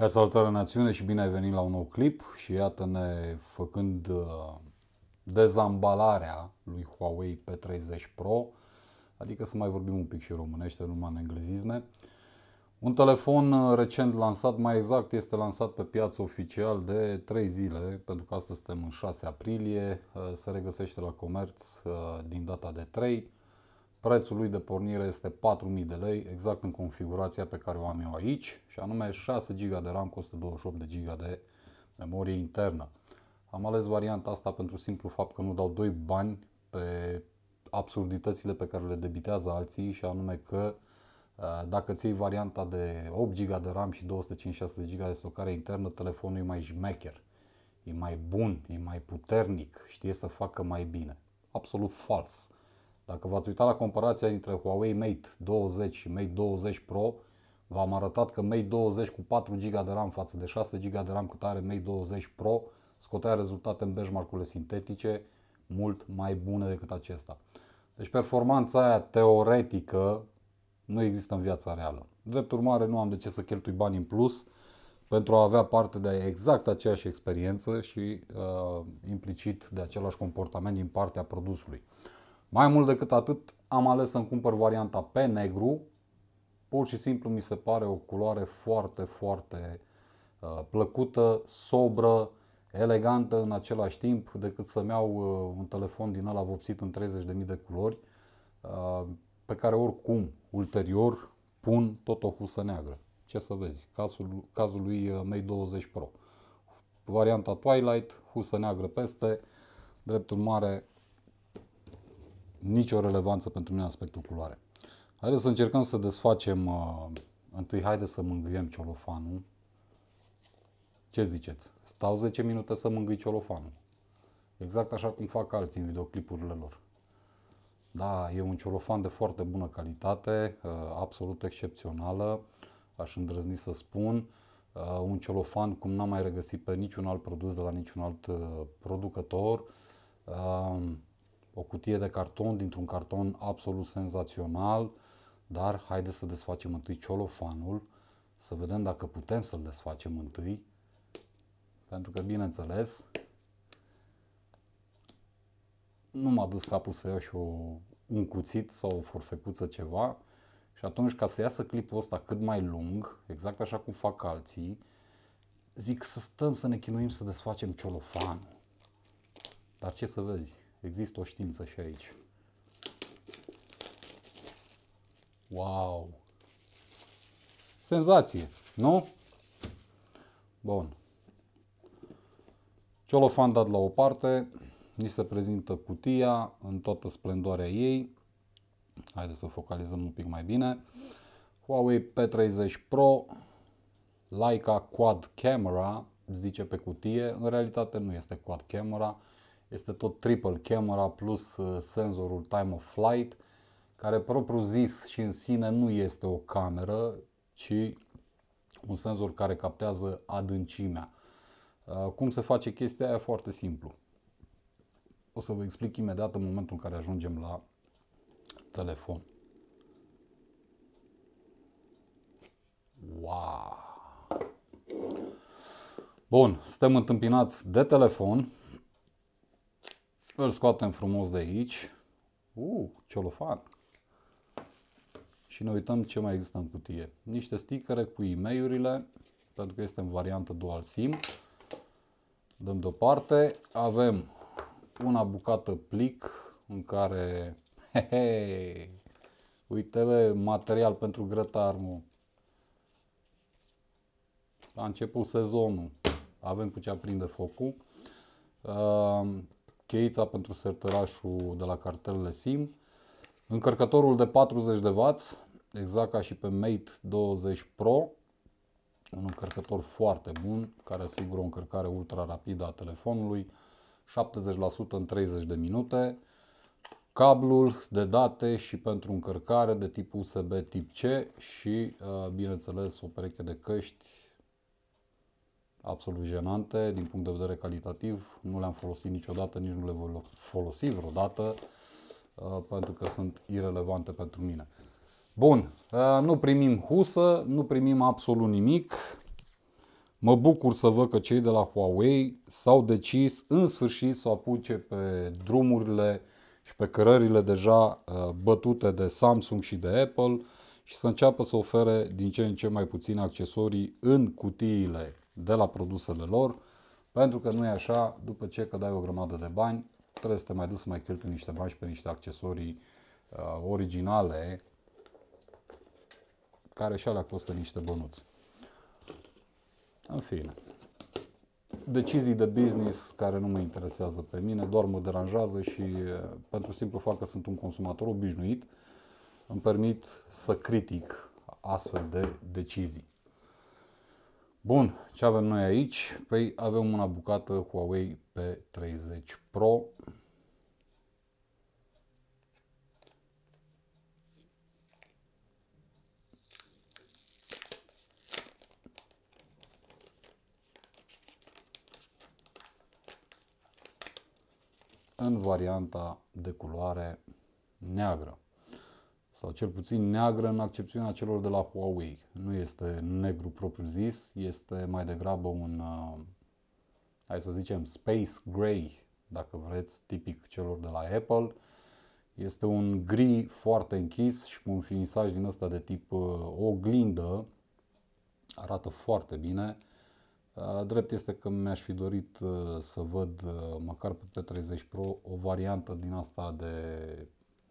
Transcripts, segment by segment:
Hai salutare națiune și bine ai venit la un nou clip și iată-ne făcând uh, dezambalarea lui Huawei P30 Pro, adică să mai vorbim un pic și românește, numai în englezisme. Un telefon uh, recent lansat, mai exact, este lansat pe piață oficial de 3 zile, pentru că astăzi suntem în 6 aprilie, uh, se regăsește la comerț din data de 3 Prețul lui de pornire este 4000 de lei, exact în configurația pe care o am eu aici, și anume 6 GB de RAM costă 28 de GB de memorie internă. Am ales varianta asta pentru simplu fapt că nu dau doi bani pe absurditățile pe care le debitează alții și anume că uh, dacă ții varianta de 8 GB de RAM și 256 GB de stocare internă, telefonul e mai șmecher, e mai bun, e mai puternic, știe să facă mai bine. Absolut fals. Dacă v-ați uitat la comparația dintre Huawei Mate 20 și Mate 20 Pro, v-am arătat că Mate 20 cu 4 GB de RAM față de 6 GB de RAM cât are Mate 20 Pro scotea rezultate în benchmark-urile sintetice mult mai bune decât acesta. Deci performanța aia teoretică nu există în viața reală. Drept urmare, nu am de ce să cheltui bani în plus pentru a avea parte de exact aceeași experiență și uh, implicit de același comportament din partea produsului. Mai mult decât atât, am ales să-mi cumpăr varianta pe negru. Pur și simplu mi se pare o culoare foarte, foarte uh, plăcută, sobră, elegantă în același timp, decât să-mi iau uh, un telefon din ăla vopsit în 30.000 de culori, uh, pe care oricum, ulterior, pun tot o husă neagră. Ce să vezi, cazul, cazul lui uh, Mate 20 Pro. Varianta Twilight, husă neagră peste, dreptul mare nicio relevanță pentru mine aspectul culoare. Haideți să încercăm să desfacem, uh, întâi haideți să mângâiem ciolofanul. Ce ziceți? Stau 10 minute să mângâi ciolofanul. Exact așa cum fac alții în videoclipurile lor. Da, e un ciolofan de foarte bună calitate, uh, absolut excepțională, aș îndrăzni să spun. Uh, un ciolofan cum n-am mai regăsit pe niciun alt produs de la niciun alt uh, producător. Uh, o cutie de carton dintr-un carton absolut senzațional, dar haideți să desfacem întâi ciolofanul, să vedem dacă putem să-l desfacem întâi, pentru că, bineînțeles, nu m-a dus capul să iau și o, un cuțit sau o forfecuță ceva și atunci ca să iasă clipul ăsta cât mai lung, exact așa cum fac alții, zic să stăm să ne chinuim să desfacem ciolofanul. Dar ce să vezi, Există o știință și aici. Wow! Senzație, nu? Bun. Ciolofan dat la o parte, ni se prezintă cutia în toată splendoarea ei. Haideți să focalizăm un pic mai bine. Huawei P30 Pro, Leica Quad Camera, zice pe cutie, în realitate nu este Quad Camera, este tot triple camera plus uh, senzorul time of flight, care propriu zis și în sine nu este o cameră, ci un senzor care captează adâncimea. Uh, cum se face chestia aia? Foarte simplu. O să vă explic imediat în momentul în care ajungem la telefon. Wow! Bun, suntem întâmpinați de telefon îl scoatem frumos de aici. Uh, ciolofan. Și ne uităm ce mai există în cutie. Niște stickere cu e mail pentru că este în variantă dual SIM. Dăm deoparte. Avem una bucată plic în care... He, he, uite material pentru grătarmul. A început sezonul. Avem cu ce aprinde focul. Uh, cheița pentru sertărașul de la cartelele SIM, încărcătorul de 40W, exact ca și pe Mate 20 Pro, un încărcător foarte bun, care asigură o încărcare ultra rapidă a telefonului, 70% în 30 de minute, cablul de date și pentru încărcare de tip USB tip C și, uh, bineînțeles, o pereche de căști absolut jenante din punct de vedere calitativ. Nu le-am folosit niciodată, nici nu le voi folosi vreodată uh, pentru că sunt irelevante pentru mine. Bun, uh, nu primim husă, nu primim absolut nimic. Mă bucur să văd că cei de la Huawei s-au decis în sfârșit să o apuce pe drumurile și pe cărările deja uh, bătute de Samsung și de Apple și să înceapă să ofere din ce în ce mai puține accesorii în cutiile de la produsele lor, pentru că nu e așa, după ce că dai o grămadă de bani, trebuie să te mai duci să mai cheltui niște bani și pe niște accesorii uh, originale, care și alea costă niște bănuți. În fine. Decizii de business care nu mă interesează pe mine, doar mă deranjează și uh, pentru simplu fapt că sunt un consumator obișnuit, îmi permit să critic astfel de decizii. Bun, ce avem noi aici? Păi avem una bucată Huawei P30 Pro. în varianta de culoare neagră sau cel puțin neagră în accepțiunea celor de la Huawei. Nu este negru propriu zis, este mai degrabă un, uh, hai să zicem, space gray, dacă vreți, tipic celor de la Apple. Este un gri foarte închis și cu un finisaj din ăsta de tip uh, oglindă. Arată foarte bine. Uh, drept este că mi-aș fi dorit să văd măcar pe P30 Pro o variantă din asta de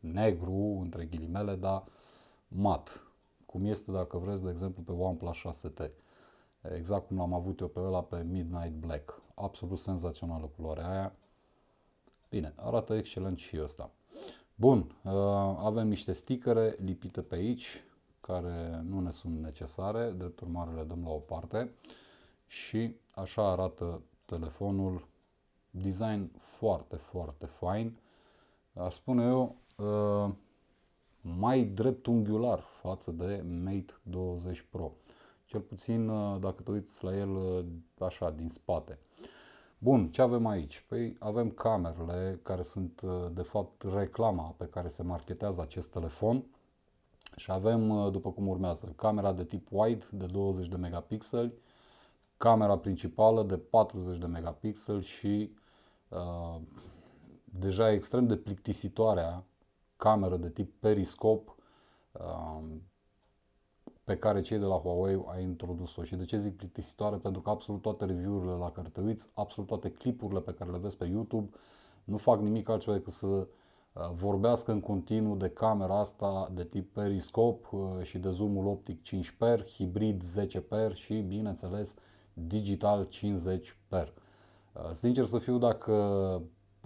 negru, între ghilimele, dar mat. Cum este, dacă vreți, de exemplu, pe OnePlus 6T. Exact cum l-am avut eu pe ăla pe Midnight Black. Absolut senzațională culoarea aia. Bine, arată excelent și ăsta. Bun, uh, avem niște stickere lipite pe aici, care nu ne sunt necesare, drept urmare le dăm la o parte și așa arată telefonul. Design foarte, foarte fain. Aș spune eu, Uh, mai dreptunghiular față de Mate 20 Pro. Cel puțin uh, dacă te uiți la el uh, așa din spate. Bun, ce avem aici? Păi avem camerele care sunt de fapt reclama pe care se marketează acest telefon și avem după cum urmează camera de tip wide de 20 de megapixeli, camera principală de 40 de megapixeli și uh, deja extrem de plictisitoarea cameră de tip periscop um, pe care cei de la Huawei au introdus-o. Și de ce zic plictisitoare? Pentru că absolut toate review-urile la care te uiți, absolut toate clipurile pe care le vezi pe YouTube, nu fac nimic altceva decât să uh, vorbească în continuu de camera asta de tip periscop uh, și de zoomul optic 5x, hibrid 10x și, bineînțeles, digital 50x. Uh, sincer să fiu, dacă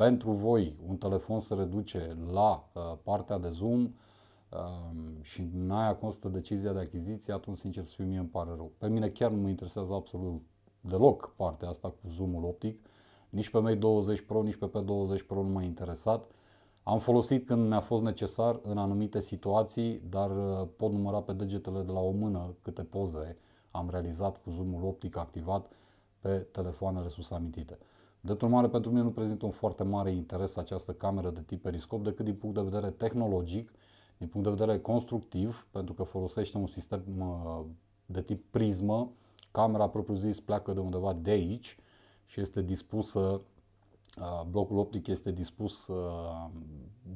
pentru voi un telefon se reduce la uh, partea de Zoom um, și n-ai acum să decizia de achiziție, atunci sincer să fiu mie îmi pare rău. Pe mine chiar nu mă interesează absolut deloc partea asta cu zoomul optic. Nici pe mei 20 Pro, nici pe P20 Pro nu m-a interesat. Am folosit când mi-a fost necesar în anumite situații, dar uh, pot număra pe degetele de la o mână câte poze am realizat cu zoomul optic activat pe telefoanele sus amintite. De urmare, pentru mine nu prezintă un foarte mare interes această cameră de tip periscop decât din punct de vedere tehnologic, din punct de vedere constructiv, pentru că folosește un sistem de tip prismă. Camera propriu-zis pleacă de undeva de aici și este dispusă, blocul optic este dispus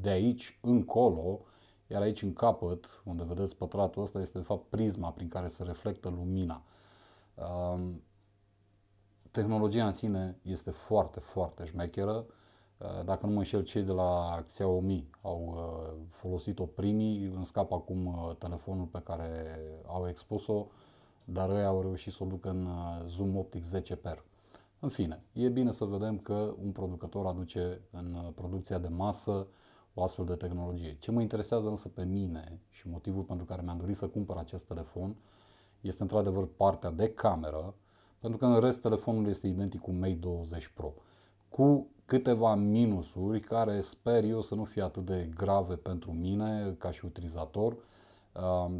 de aici încolo, iar aici în capăt, unde vedeți pătratul ăsta, este de fapt prisma prin care se reflectă lumina tehnologia în sine este foarte, foarte șmecheră. Uh, dacă nu mă înșel, cei de la Xiaomi au uh, folosit-o primii, îmi scap acum uh, telefonul pe care au expus-o, dar ei au reușit să o ducă în zoom optic 10 per. În fine, e bine să vedem că un producător aduce în producția de masă o astfel de tehnologie. Ce mă interesează însă pe mine și motivul pentru care mi-am dorit să cumpăr acest telefon este într-adevăr partea de cameră, pentru că în rest telefonul este identic cu Mate 20 Pro, cu câteva minusuri care sper eu să nu fie atât de grave pentru mine ca și utilizator,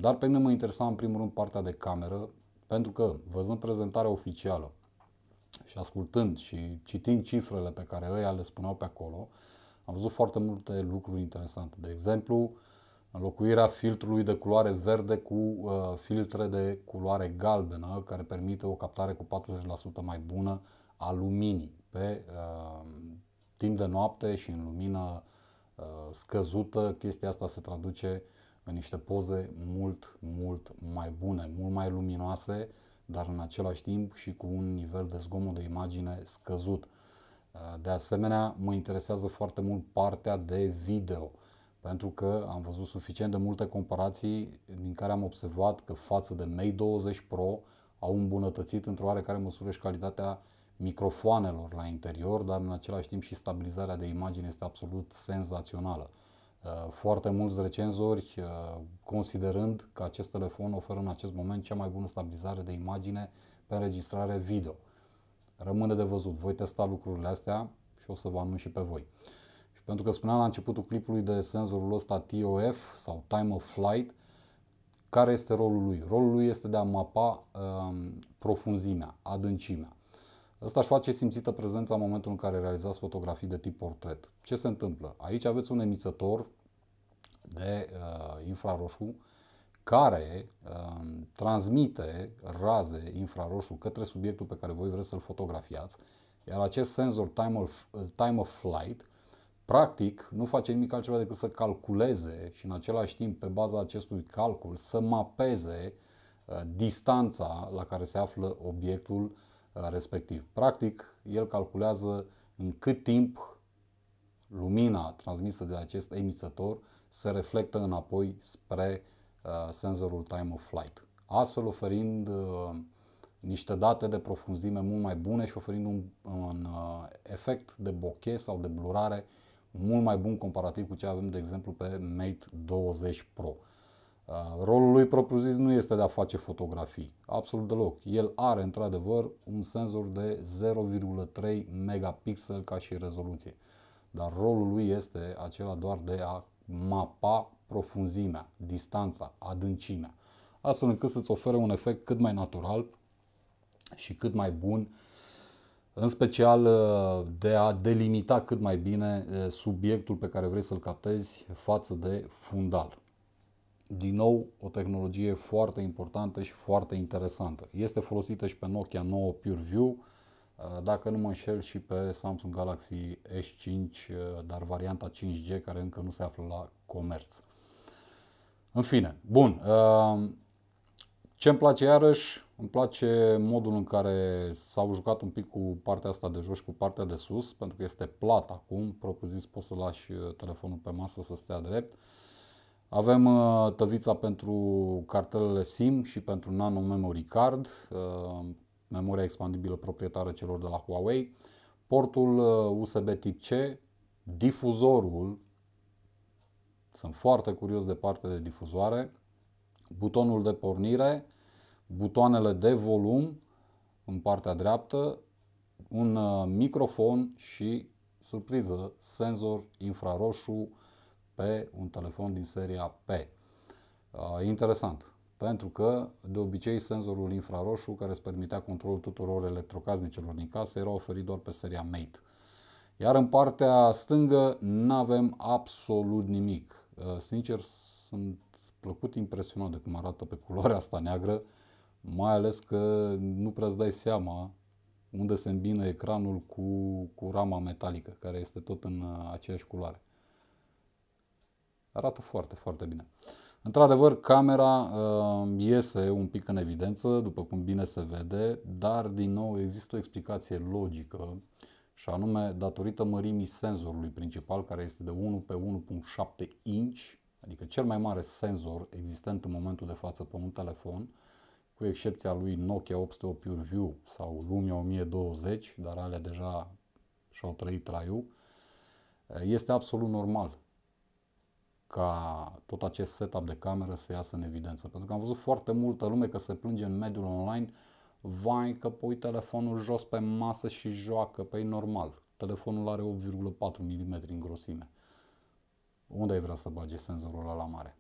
dar pe mine mă interesa în primul rând partea de cameră, pentru că văzând prezentarea oficială și ascultând și citind cifrele pe care ăia le spuneau pe acolo, am văzut foarte multe lucruri interesante. De exemplu, uh, Înlocuirea filtrului de culoare verde cu uh, filtre de culoare galbenă, care permite o captare cu 40% mai bună a luminii pe uh, timp de noapte și în lumină uh, scăzută, chestia asta se traduce în niște poze mult, mult mai bune, mult mai luminoase, dar în același timp și cu un nivel de zgomot de imagine scăzut. Uh, de asemenea, mă interesează foarte mult partea de video pentru că am văzut suficient de multe comparații din care am observat că față de Mate 20 Pro au îmbunătățit într-o oarecare măsură și calitatea microfoanelor la interior, dar în același timp și stabilizarea de imagine este absolut senzațională. Uh, foarte mulți recenzori uh, considerând că acest telefon oferă în acest moment cea mai bună stabilizare de imagine pe înregistrare video. Rămâne de văzut, voi testa lucrurile astea și o să vă anunț și pe voi. Pentru că spuneam la începutul clipului de senzorul ăsta TOF sau Time of Flight, care este rolul lui? Rolul lui este de a mapa um, profunzimea, adâncimea. Asta își face simțită prezența în momentul în care realizați fotografii de tip portret. Ce se întâmplă? Aici aveți un emițător de uh, infraroșu care uh, transmite raze infraroșu către subiectul pe care voi vreți să-l fotografiați, iar acest senzor time of, time of flight Practic, nu face nimic altceva decât să calculeze și în același timp, pe baza acestui calcul, să mapeze uh, distanța la care se află obiectul uh, respectiv. Practic, el calculează în cât timp lumina transmisă de acest emițător se reflectă înapoi spre uh, senzorul time of flight. Astfel oferind niște date de profunzime mult mai bune și oferind un, un efect de bokeh sau de blurare mult mai bun comparativ cu ce avem, de exemplu, pe Mate 20 Pro. Uh, rolul lui propriu zis nu este de a face fotografii, absolut deloc. El are într-adevăr un senzor de 0,3 megapixel ca și rezoluție, dar rolul lui este acela doar de a mapa profunzimea, distanța, adâncimea, astfel încât să-ți ofere un efect cât mai natural și cât mai bun în special uh, de a delimita cât mai bine uh, subiectul pe care vrei să-l captezi față de fundal. Din nou, o tehnologie foarte importantă și foarte interesantă. Este folosită și pe Nokia 9 PureView, uh, dacă nu mă înșel și pe Samsung Galaxy S5, dar varianta 5G care încă nu se află la comerț. În fine, bun. Ce mi place iarăși, îmi place modul în care s-au jucat un pic cu partea asta de jos și cu partea de sus, pentru că este plat acum, propriu zis poți să lași uh, telefonul pe masă să stea drept. Avem uh, tăvița pentru cartelele SIM și pentru Nano Memory Card, uh, memoria expandibilă proprietară celor de la Huawei, portul USB tip C, difuzorul, sunt foarte curios de partea de difuzoare, butonul de pornire, butoanele de volum în partea dreaptă, un uh, microfon și, surpriză, senzor infraroșu pe un telefon din seria P. Uh, interesant, pentru că de obicei senzorul infraroșu care îți permitea controlul tuturor electrocasnicelor din casă era oferit doar pe seria Mate. Iar în partea stângă nu avem absolut nimic. Uh, sincer, sunt plăcut impresionat de cum arată pe culoarea asta neagră. Mai ales că nu prea îți dai seama unde se îmbină ecranul cu, cu rama metalică, care este tot în uh, aceeași culoare. Arată foarte, foarte bine. Într-adevăr, camera uh, iese un pic în evidență, după cum bine se vede, dar din nou există o explicație logică și anume datorită mărimii senzorului principal care este de 1 pe 1.7 inch, adică cel mai mare senzor existent în momentul de față pe un telefon, uh, cu excepția lui Nokia 808 PureView sau Lumia 1020, dar alea deja și-au trăit traiul, este absolut normal ca tot acest setup de cameră să iasă în evidență. Pentru că am văzut foarte multă lume că se plânge în mediul online, vai că pui telefonul jos pe masă și joacă, pe păi normal. Telefonul are 8,4 mm în grosime. Unde ai vrea să bage senzorul ăla la mare?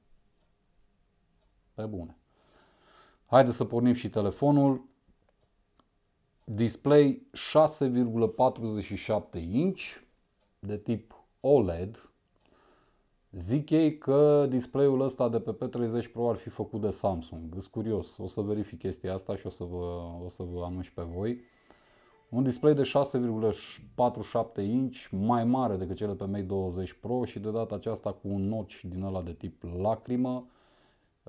Pe bune. Haideți să pornim și telefonul. Display 6,47 inch de tip OLED. Zic ei că display-ul ăsta de pe P30 Pro ar fi făcut de Samsung. Sunt curios, o să verific chestia asta și o să vă, o să vă anunț pe voi. Un display de 6,47 inch, mai mare decât cele pe Mate 20 Pro și de data aceasta cu un notch din ăla de tip lacrimă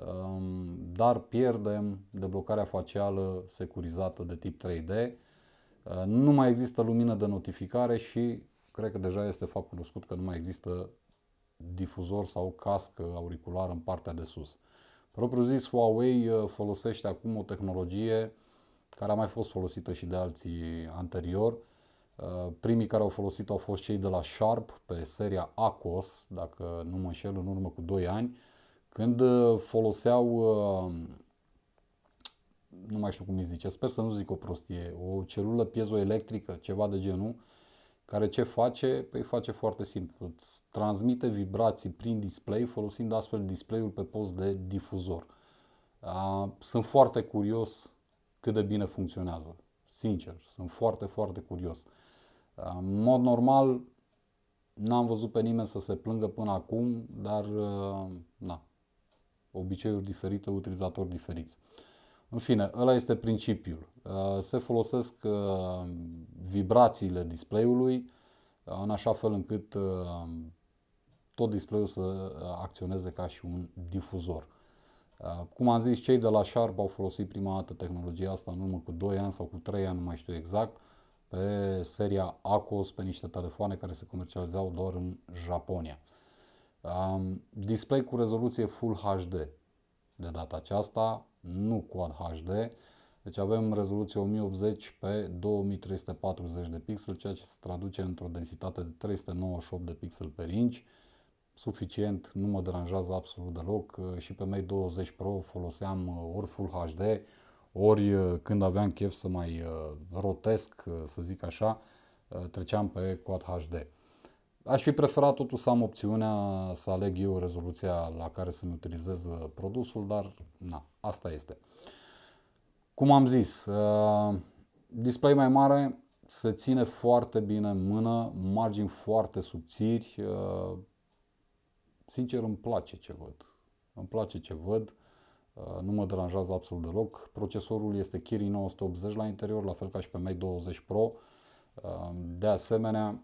Ehm, dar pierdem deblocarea facială securizată de tip 3D. Ehm, nu mai există lumină de notificare și cred că deja este fapt cunoscut că nu mai există difuzor sau cască auriculară în partea de sus. Propriu zis, Huawei eh, folosește acum o tehnologie care a mai fost folosită și de alții anterior. Ehm, primii care au folosit au fost cei de la Sharp pe seria Acos, dacă nu mă înșel, în urmă cu 2 ani, când uh, foloseau, uh, nu mai știu cum îi zice, sper să nu zic o prostie, o celulă piezoelectrică, ceva de genul, care ce face? Păi face foarte simplu, îți transmite vibrații prin display folosind astfel display-ul pe post de difuzor. Sunt foarte curios cât de bine funcționează, sincer, sunt foarte, foarte curios. În mod normal, n-am văzut pe nimeni să se plângă până acum, dar uh, na, obiceiuri diferite, utilizatori diferiți. În fine, ăla este principiul. Uh, se folosesc uh, vibrațiile display-ului uh, în așa fel încât tot display-ul să acționeze ca și un difuzor. Cum am zis, cei de la Sharp au folosit prima dată tehnologia asta în urmă cu 2 ani sau cu 3 ani, nu mai știu exact, pe seria ACOS, pe niște telefoane care se comercializau doar în Japonia. Um, display cu rezoluție Full HD de data aceasta, nu Quad HD. Deci avem rezoluție 1080 pe 2340 de pixel, ceea ce se traduce într-o densitate de 398 de pixel per inch. Suficient, nu mă deranjează absolut deloc. Și pe Mate 20 Pro foloseam uh, ori Full HD, ori uh, când aveam chef să mai uh, rotesc, să zic așa, treceam pe Quad HD. Aș fi preferat totuși să am opțiunea să aleg eu rezoluția la care să-mi utilizez uh, produsul, dar na, asta este. Cum am zis, uh, display mai mare se ține foarte bine în mână, margini foarte subțiri. Uh, sincer, îmi place ce văd. Îmi place ce văd. Uh, nu mă deranjează absolut deloc. Procesorul este Kirin 980 la interior, la fel ca și pe Mac 20 Pro. Uh, de asemenea,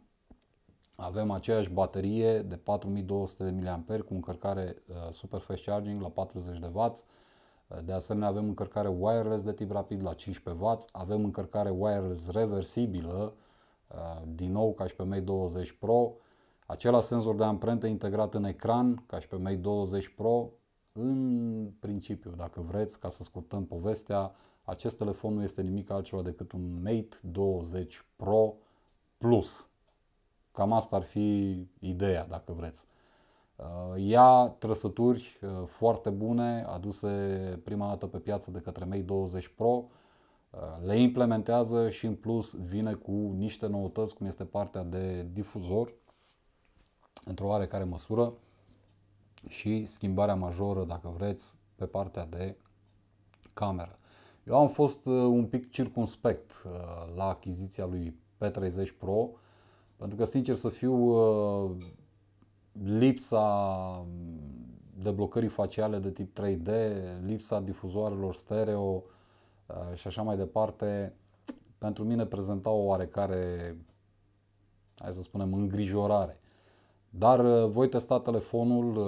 avem aceeași baterie de 4200 mAh cu încărcare uh, fast Charging la 40W. Uh, de asemenea avem încărcare wireless de tip rapid la 15W, avem încărcare wireless reversibilă, uh, din nou ca și pe Mate 20 Pro, acela senzor de amprentă integrat în ecran ca și pe Mate 20 Pro, în principiu, dacă vreți, ca să scurtăm povestea, acest telefon nu este nimic altceva decât un Mate 20 Pro Plus. Cam asta ar fi ideea, dacă vreți. Uh, ia trăsături uh, foarte bune, aduse prima dată pe piață de către Mate 20 Pro, uh, le implementează și în plus vine cu niște noutăți, cum este partea de difuzor, într-o oarecare măsură, și schimbarea majoră, dacă vreți, pe partea de cameră. Eu am fost un pic circumspect la achiziția lui P30 Pro, pentru că, sincer să fiu, ă, lipsa deblocării faciale de tip 3D, lipsa difuzoarelor stereo ă, și așa mai departe, pentru mine prezenta o oarecare, hai să spunem, îngrijorare. Dar ă, voi testa telefonul,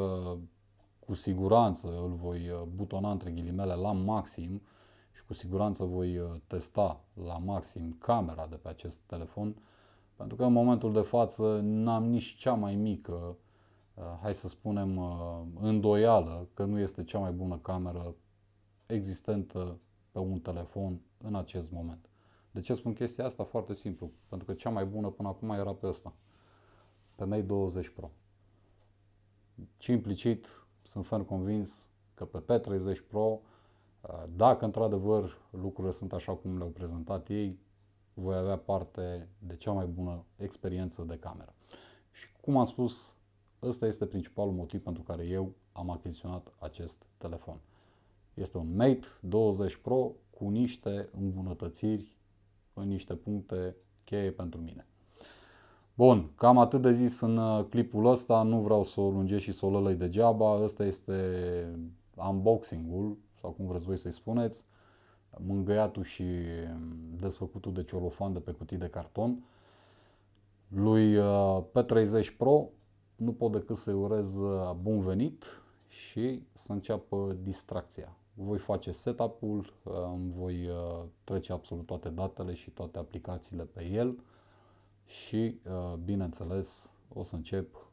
cu siguranță îl voi butona între ghilimele la maxim și cu siguranță voi testa la maxim camera de pe acest telefon pentru că în momentul de față n-am nici cea mai mică, uh, hai să spunem, uh, îndoială că nu este cea mai bună cameră existentă pe un telefon în acest moment. De ce spun chestia asta? Foarte simplu. Pentru că cea mai bună până acum era pe asta. Pe Mate 20 Pro. Și implicit sunt ferm convins că pe P30 Pro, uh, dacă într-adevăr lucrurile sunt așa cum le-au prezentat ei, voi avea parte de cea mai bună experiență de cameră. Și cum am spus, ăsta este principalul motiv pentru care eu am achiziționat acest telefon. Este un Mate 20 Pro cu niște îmbunătățiri în niște puncte cheie pentru mine. Bun, cam atât de zis în uh, clipul ăsta, nu vreau să o lungesc și să o lălăi degeaba, ăsta este unboxing-ul sau cum vreți voi să-i spuneți mângâiatul și desfăcutul de ciolofan de pe cutii de carton. Lui uh, P30 Pro nu pot decât să-i urez uh, bun venit și să înceapă distracția. Voi face setup-ul, uh, voi trece absolut toate datele și toate aplicațiile pe el și, bineînțeles, o să încep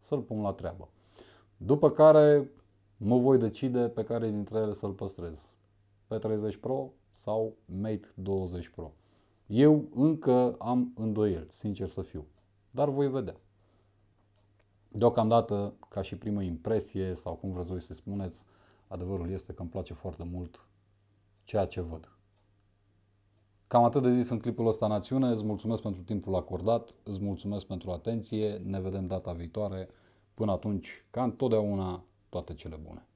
să-l pun la treabă. După care mă voi decide pe care dintre ele să-l păstrez. P30 Pro sau Mate 20 Pro. Eu încă am îndoieli, sincer să fiu, dar voi vedea. Deocamdată, ca și primă impresie sau cum vreți voi să spuneți, adevărul este că îmi place foarte mult ceea ce văd. Cam atât de zis în clipul ăsta națiune, îți mulțumesc pentru timpul acordat, îți mulțumesc pentru atenție, ne vedem data viitoare, până atunci, ca întotdeauna, toate cele bune.